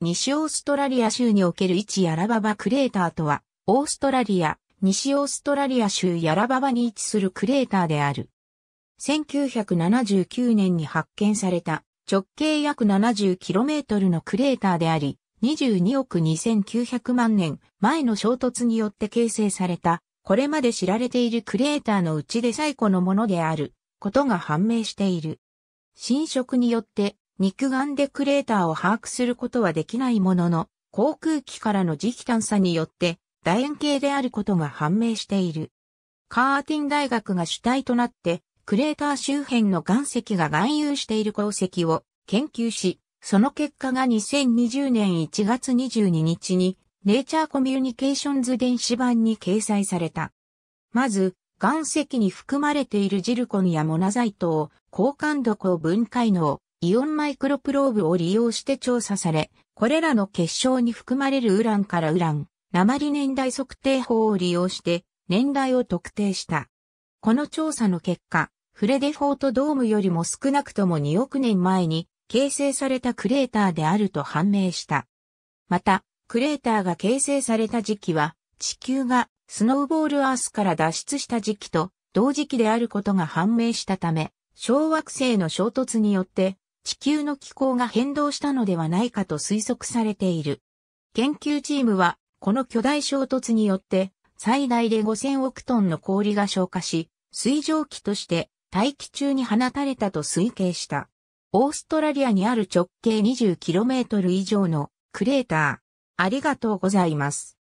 西オーストラリア州における位置ヤラババクレーターとは、オーストラリア、西オーストラリア州ヤラババに位置するクレーターである。1979年に発見された直径約 70km のクレーターであり、22億2900万年前の衝突によって形成された、これまで知られているクレーターのうちで最古のものであることが判明している。侵食によって肉眼でクレーターを把握することはできないものの、航空機からの磁気探査によって楕円形であることが判明している。カーティン大学が主体となって、クレーター周辺の岩石が含有している鉱石を研究し、その結果が2020年1月22日に、ネイチャーコミュニケーションズ電子版に掲載された。まず、岩石に含まれているジルコンやモナザイトを高感度高分解能、イオンマイクロプローブを利用して調査され、これらの結晶に含まれるウランからウラン、鉛年代測定法を利用して、年代を特定した。この調査の結果、フレデフォートドームよりも少なくとも2億年前に形成されたクレーターであると判明した。また、クレーターが形成された時期は、地球がスノーボールアースから脱出した時期と同時期であることが判明したため、小惑星の衝突によって地球の気候が変動したのではないかと推測されている。研究チームは、この巨大衝突によって、最大で5000億トンの氷が消化し、水蒸気として大気中に放たれたと推計した。オーストラリアにある直径 20km 以上のクレーター。ありがとうございます。